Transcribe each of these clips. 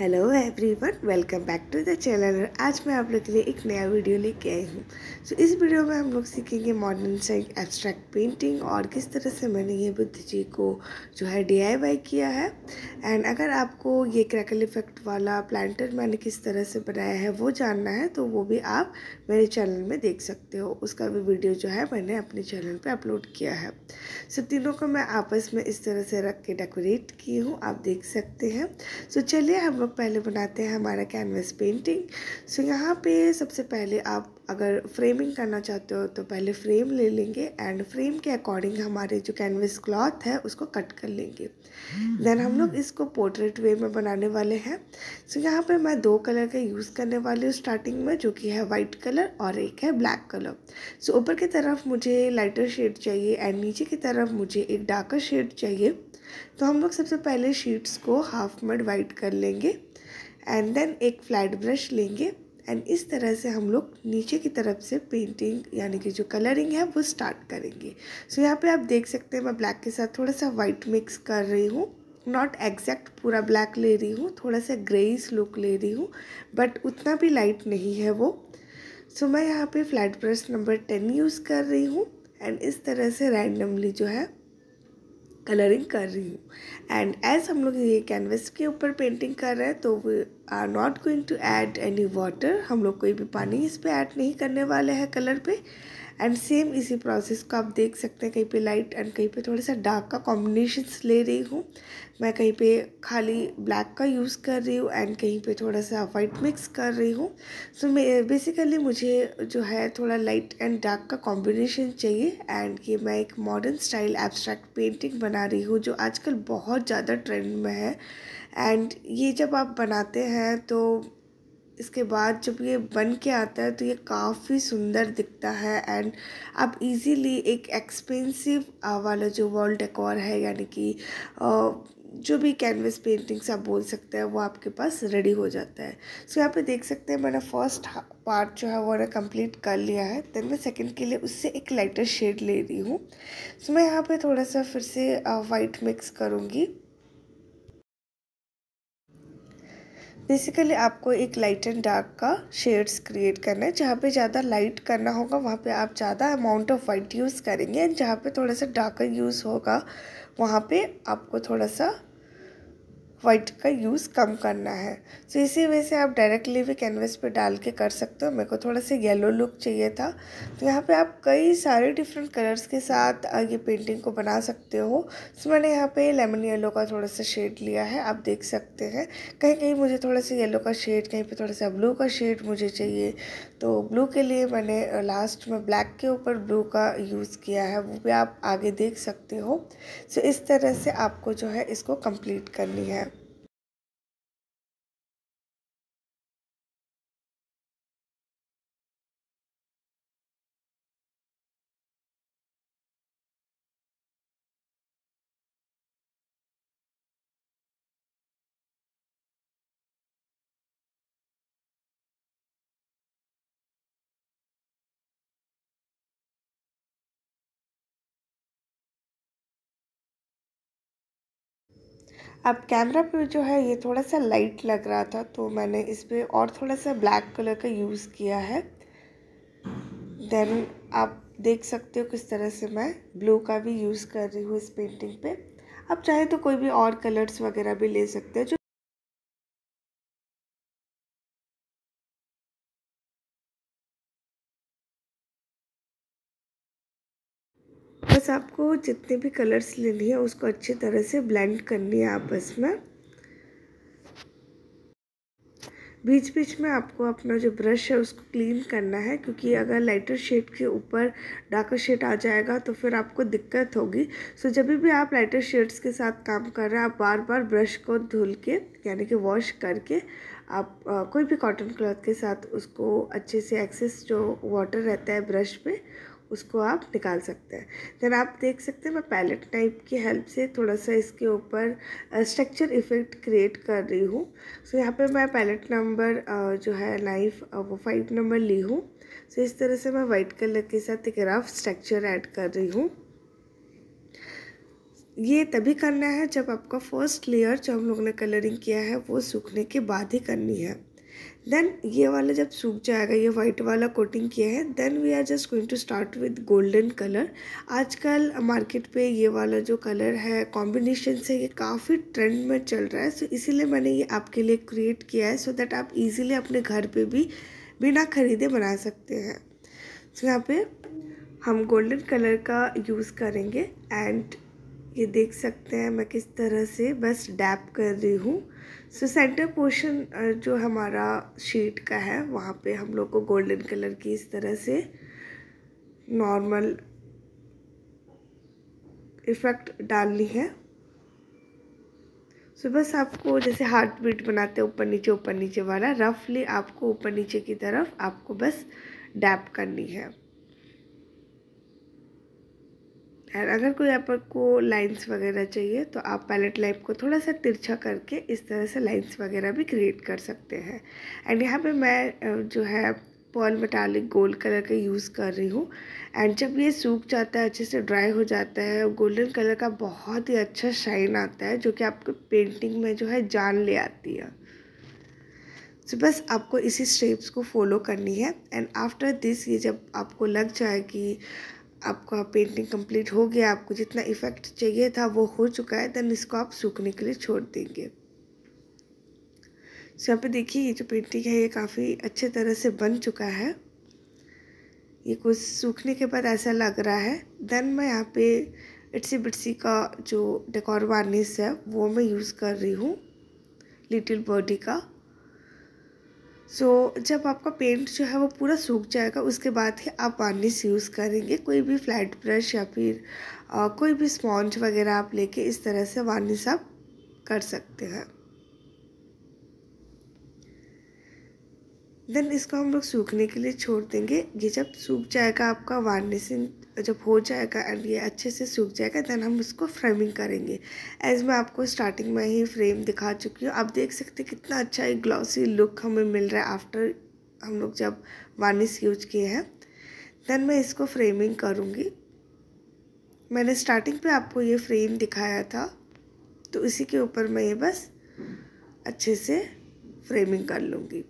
hello everyone welcome back to the channel आज मैं आप लोग के लिए एक नया वीडियो लेके आई हूँ सो so, इस वीडियो में हम लोग सीखेंगे मॉडर्न स्टाइल एब्स्ट्रैक्ट पेंटिंग और किस तरह से मैंने ये बुद्ध जी को जो है डीआईवाई किया है एंड अगर आपको ये क्रैकल इफेक्ट वाला प्लांटर मैंने किस तरह से बनाया है वो जानना है तो वो भी आप मेरे चैनल में देख सकते हो उसका भी वीडियो जो है मैंने अपने चैनल पर अपलोड किया है सो so, तीनों को मैं आपस में इस तरह से रख के डेकोरेट की हूँ आप देख सकते हैं सो so, चलिए हम लोग हम पहले बनाते हैं हमारा कैनवस पेंटिंग सो यहाँ पे सबसे पहले आप अगर फ्रेमिंग करना चाहते हो तो पहले फ्रेम ले लेंगे एंड फ्रेम के अकॉर्डिंग हमारे जो कैनवस क्लॉथ है उसको कट कर लेंगे देन हम लोग इसको पोर्ट्रेट वे में बनाने वाले हैं सो so, यहाँ पे मैं दो कलर का यूज़ करने वाली हूँ स्टार्टिंग में जो कि है वाइट कलर और एक है ब्लैक कलर सो so, ऊपर की तरफ मुझे लाइटर शेड चाहिए एंड नीचे की तरफ मुझे एक डार्कर शेड चाहिए तो हम लोग सबसे पहले शीट्स को हाफ में डिवाइड कर लेंगे एंड देन एक फ्लैट ब्रश लेंगे एंड इस तरह से हम लोग नीचे की तरफ से पेंटिंग यानी कि जो कलरिंग है वो स्टार्ट करेंगे सो so, यहाँ पे आप देख सकते हैं मैं ब्लैक के साथ थोड़ा सा वाइट मिक्स कर रही हूँ नॉट एग्जैक्ट पूरा ब्लैक ले रही हूँ थोड़ा सा ग्रेइस लुक ले रही हूँ बट उतना भी लाइट नहीं है वो सो so, मैं यहाँ पे flat brush number ten use कर रही हूँ एंड इस तरह से रैंडमली जो है कलरिंग कर रही हूँ एंड एज हम लोग ये कैनवस के ऊपर पेंटिंग कर रहे हैं तो we are not going to add any water हम लोग कोई भी पानी इस पर ऐड नहीं करने वाले हैं कलर पे एंड सेम इसी प्रोसेस को आप देख सकते हैं कहीं पे लाइट एंड कहीं पे थोड़ा सा डार्क का कॉम्बिनेशन ले रही हूँ मैं कहीं पे खाली ब्लैक का यूज़ कर रही हूँ एंड कहीं पे थोड़ा सा वाइट मिक्स कर रही हूँ सो मैं बेसिकली मुझे जो है थोड़ा लाइट एंड डार्क का कॉम्बिनेशन चाहिए एंड ये मैं एक मॉडर्न स्टाइल एब्स्ट्रैक्ट पेंटिंग बना रही हूँ जो आजकल बहुत ज़्यादा ट्रेंड में है एंड ये जब आप बनाते हैं तो इसके बाद जब ये बन के आता है तो ये काफ़ी सुंदर दिखता है एंड आप इजीली एक एक्सपेंसिव वाला जो वॉल डेकोर है यानी कि जो भी कैनवस पेंटिंग्स आप बोल सकते हैं वो आपके पास रेडी हो जाता है सो so, यहाँ पे देख सकते हैं मैंने फर्स्ट पार्ट जो है वो मैंने कंप्लीट कर लिया है देन मैं सेकंड के लिए उससे एक लाइटर शेड ले रही हूँ सो so, मैं यहाँ पे थोड़ा सा फिर से वाइट मिक्स करूँगी बेसिकली आपको एक लाइट एंड डार्क का शेड्स क्रिएट करना है जहाँ पे ज़्यादा लाइट करना होगा वहाँ पे आप ज़्यादा अमाउंट ऑफ वाइट यूज़ करेंगे एंड जहाँ पे थोड़ा सा डार्कर यूज़ होगा वहाँ पे आपको थोड़ा सा वाइट का यूज़ कम करना है तो so, इसी वजह से आप डायरेक्टली भी कैनवस पे डाल के कर सकते हो मेरे को थोड़ा सा येलो लुक चाहिए था तो यहाँ पे आप कई सारे डिफरेंट कलर्स के साथ ये पेंटिंग को बना सकते हो सो so, मैंने यहाँ पे लेमन येलो का थोड़ा सा शेड लिया है आप देख सकते हैं कहीं कहीं मुझे थोड़ा सा येलो का शेड कहीं पर थोड़ा सा ब्लू का शेड मुझे चाहिए तो ब्लू के लिए मैंने लास्ट में ब्लैक के ऊपर ब्लू का यूज़ किया है वो भी आप आगे देख सकते हो सो so, इस तरह से आपको जो है इसको कम्प्लीट करनी है अब कैमरा पे जो है ये थोड़ा सा लाइट लग रहा था तो मैंने इस पर और थोड़ा सा ब्लैक कलर का यूज़ किया है देन आप देख सकते हो किस तरह से मैं ब्लू का भी यूज़ कर रही हूँ इस पेंटिंग पे आप चाहे तो कोई भी और कलर्स वगैरह भी ले सकते हो जो बस आपको जितने भी कलर्स लेने हैं उसको अच्छी तरह से ब्लेंड करनी है आपस में बीच बीच में आपको अपना जो ब्रश है उसको क्लीन करना है क्योंकि अगर लाइटर शेड के ऊपर डार्कर शेड आ जाएगा तो फिर आपको दिक्कत होगी सो जब भी आप लाइटर शेड्स के साथ काम कर रहे हैं आप बार बार ब्रश को धुल के यानी कि वॉश करके आप आ, कोई भी कॉटन क्लॉथ के साथ उसको अच्छे से एक्सेस जो वाटर रहता है ब्रश पे उसको आप निकाल सकते हैं देन आप देख सकते हैं मैं पैलेट टाइप की हेल्प से थोड़ा सा इसके ऊपर स्ट्रक्चर इफेक्ट क्रिएट कर रही हूँ सो so, यहाँ पे मैं पैलेट नंबर जो है नाइफ वो फाइव नंबर ली हूँ सो so, इस तरह से मैं वाइट कलर के साथ एक रफ स्ट्रक्चर ऐड कर रही हूँ ये तभी करना है जब आपका फर्स्ट लेयर जो हम लोग ने कलरिंग किया है वो सूखने के बाद ही करनी है देन ये वाला जब सूख जाएगा ये वाइट वाला कोटिंग किया है then we are just going to start with golden colour आजकल मार्केट पे ये वाला जो कलर है कॉम्बिनेशन से ये काफ़ी ट्रेंड में चल रहा है सो so, इसीलिए मैंने ये आपके लिए क्रिएट किया है सो so दैट आप इजीली अपने घर पे भी बिना खरीदे बना सकते हैं सो so, यहाँ पे हम गोल्डन कलर का यूज़ करेंगे एंड ये देख सकते हैं मैं किस तरह से बस डैप कर रही हूँ सो सेंटर पोर्शन जो हमारा शीट का है वहाँ पे हम लोग को गोल्डन कलर की इस तरह से नॉर्मल इफ़ेक्ट डालनी है सो so, बस आपको जैसे हार्ट बीट बनाते ऊपर नीचे ऊपर नीचे वाला रफली आपको ऊपर नीचे की तरफ आपको बस डैप करनी है एंड अगर कोई आप को लाइंस वगैरह चाहिए तो आप पैलेट लाइफ को थोड़ा सा तिरछा करके इस तरह से लाइंस वगैरह भी क्रिएट कर सकते हैं एंड यहाँ पे मैं जो है पॉल मेटालिक गोल्ड कलर का यूज़ कर रही हूँ एंड जब ये सूख जाता है अच्छे से ड्राई हो जाता है गोल्डन कलर का बहुत ही अच्छा शाइन आता है जो कि आपको पेंटिंग में जो है जान ले आती है सो so, बस आपको इसी स्टेप्स को फॉलो करनी है एंड आफ्टर दिस ये जब आपको लग जाए कि आपका पेंटिंग कंप्लीट हो गया आपको जितना इफ़ेक्ट चाहिए था वो हो चुका है देन इसको आप सूखने के लिए छोड़ देंगे सो यहाँ पे देखिए ये जो पेंटिंग है ये काफ़ी अच्छे तरह से बन चुका है ये कुछ सूखने के बाद ऐसा लग रहा है देन मैं यहाँ पे इट्सी बिट्सी का जो डेकोर वार्निस है वो मैं यूज़ कर रही हूँ लिटिल बॉडी का सो so, जब आपका पेंट जो है वो पूरा सूख जाएगा उसके बाद ही आप वार्निश यूज़ करेंगे कोई भी फ्लैट ब्रश या फिर आ, कोई भी स्पॉन्ज वगैरह आप लेके इस तरह से वार्निश आप कर सकते हैं देन इसको हम लोग सूखने के लिए छोड़ देंगे ये जब सूख जाएगा आपका वार्निशिंग जब हो जाएगा एंड ये अच्छे से सूख जाएगा दैन हम इसको फ्रेमिंग करेंगे एज मैं आपको स्टार्टिंग में ही फ्रेम दिखा चुकी हूँ आप देख सकते हैं कितना अच्छा एक ग्लॉसी लुक हमें मिल रहा है आफ्टर हम लोग जब वानिस यूज किए हैं दैन मैं इसको फ्रेमिंग करूँगी मैंने स्टार्टिंग पे आपको ये फ्रेम दिखाया था तो इसी के ऊपर मैं ये बस अच्छे से फ्रेमिंग कर लूँगी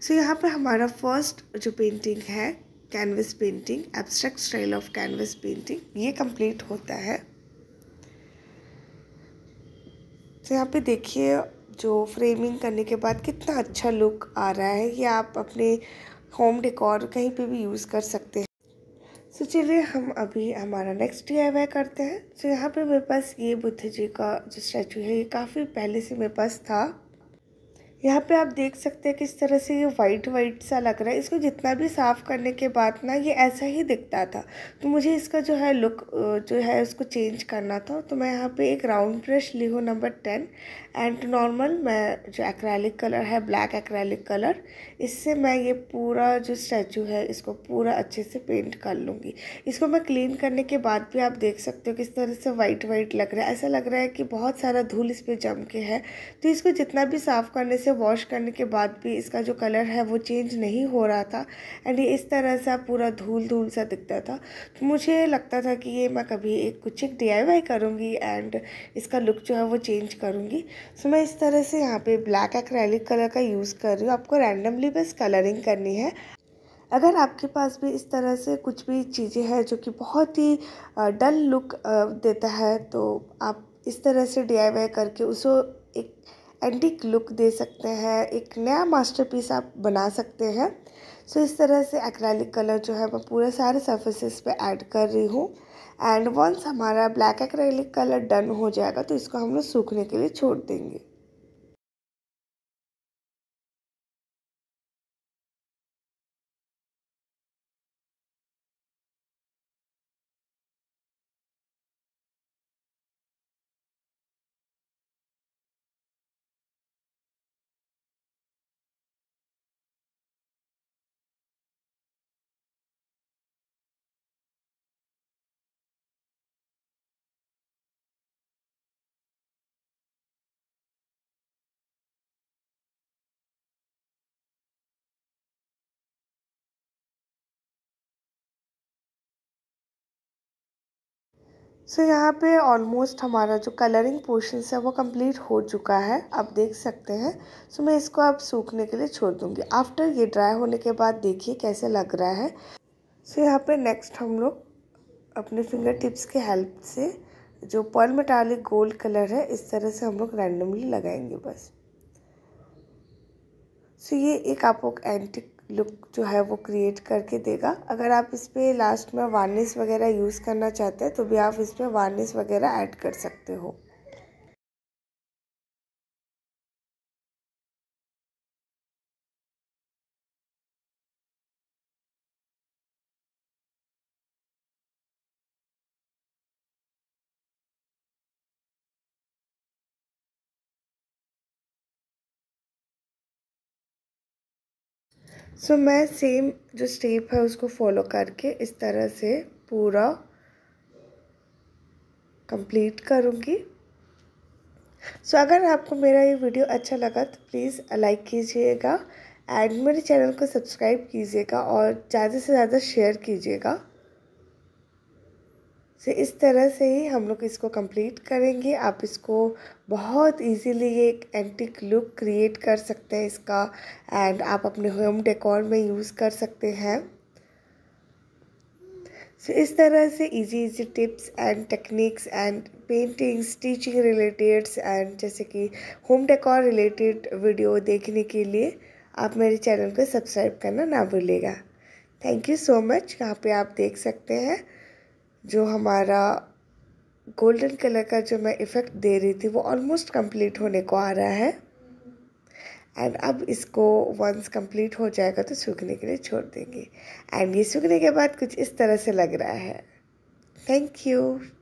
सो so, यहाँ पर हमारा फर्स्ट जो पेंटिंग है canvas painting abstract style of canvas painting ये कंप्लीट होता है तो यहाँ पे देखिए जो फ्रेमिंग करने के बाद कितना अच्छा लुक आ रहा है ये आप अपने होम डेकोर कहीं पे भी यूज़ कर सकते हैं सो तो so, चलिए हम अभी हमारा नेक्स्ट डी करते हैं सो तो so, यहाँ पे मेरे पास ये बुद्ध जी का जो स्टैचू है ये काफ़ी पहले से मेरे पास था यहाँ पे आप देख सकते हैं किस तरह से ये वाइट वाइट सा लग रहा है इसको जितना भी साफ़ करने के बाद ना ये ऐसा ही दिखता था तो मुझे इसका जो है लुक जो है उसको चेंज करना था तो मैं यहाँ पे एक राउंड ब्रश ली हूँ नंबर टेन एंड नॉर्मल मैं जो एक्रैलिक कलर है ब्लैक एक्रैलिक कलर इससे मैं ये पूरा जो स्टैचू है इसको पूरा अच्छे से पेंट कर लूँगी इसको मैं क्लीन करने के बाद भी आप देख सकते हो किस तरह से वाइट वाइट लग रहा है ऐसा लग रहा है कि बहुत सारा धूल इस पर जम के है तो इसको जितना भी साफ़ करने से वॉश करने के बाद भी इसका जो कलर है वो चेंज नहीं हो रहा था एंड ये इस तरह सा पूरा धूल धूल सा दिखता था तो मुझे लगता था कि ये मैं कभी एक कुछ एक डी करूँगी एंड इसका लुक जो है वो चेंज करूँगी सो मैं इस तरह से यहाँ पे ब्लैक एक्रेलिक कलर का यूज़ कर रही हूँ आपको रैंडमली बस कलरिंग करनी है अगर आपके पास भी इस तरह से कुछ भी चीज़ें हैं जो कि बहुत ही डल लुक देता है तो आप इस तरह से डी करके उसको एक एंटीक लुक दे सकते हैं एक नया मास्टरपीस आप बना सकते हैं सो so, इस तरह से एक्रैलिक कलर जो है मैं पूरे सारे सर्फेसिस पे ऐड कर रही हूँ एंड वंस हमारा ब्लैक एक्रैलिक कलर डन हो जाएगा तो इसको हम लोग सूखने के लिए छोड़ देंगे सो so, यहाँ पे ऑलमोस्ट हमारा जो कलरिंग पोर्शन है वो कंप्लीट हो चुका है आप देख सकते हैं सो so, मैं इसको अब सूखने के लिए छोड़ दूँगी आफ्टर ये ड्राई होने के बाद देखिए कैसे लग रहा है सो so, यहाँ पे नेक्स्ट हम लोग अपने फिंगर टिप्स के हेल्प से जो पर्ल मेटालिक गोल्ड कलर है इस तरह से हम लोग रैंडमली लगाएंगे बस सो so, ये एक आपको एंटिक लुक जो है वो क्रिएट करके देगा अगर आप इस पर लास्ट में वार्निश वगैरह यूज़ करना चाहते हैं तो भी आप इस पर वार्निश वगैरह ऐड कर सकते हो सो so, मैं सेम जो स्टेप है उसको फॉलो करके इस तरह से पूरा कंप्लीट करूँगी सो so, अगर आपको मेरा ये वीडियो अच्छा लगा तो प्लीज़ लाइक कीजिएगा एंड मेरे चैनल को सब्सक्राइब कीजिएगा और ज़्यादा से ज़्यादा शेयर कीजिएगा सो इस तरह से ही हम लोग इसको कंप्लीट करेंगे आप इसको बहुत इजीली ये एक एंटिक लुक क्रिएट कर सकते हैं इसका एंड आप अपने होम डेकोर में यूज़ कर सकते हैं सो इस तरह से easy easy tips and techniques and paintings teaching relateds and जैसे कि होम डेकोर रिलेटेड वीडियो देखने के लिए आप मेरे चैनल को सब्सक्राइब करना ना भूलेगा थैंक यू सो मच यहाँ पे आप देख सकते हैं जो हमारा गोल्डन कलर का जो मैं इफ़ेक्ट दे रही थी वो ऑलमोस्ट कंप्लीट होने को आ रहा है एंड अब इसको वंस कंप्लीट हो जाएगा तो सूखने के लिए छोड़ देंगे एंड ये सूखने के बाद कुछ इस तरह से लग रहा है थैंक यू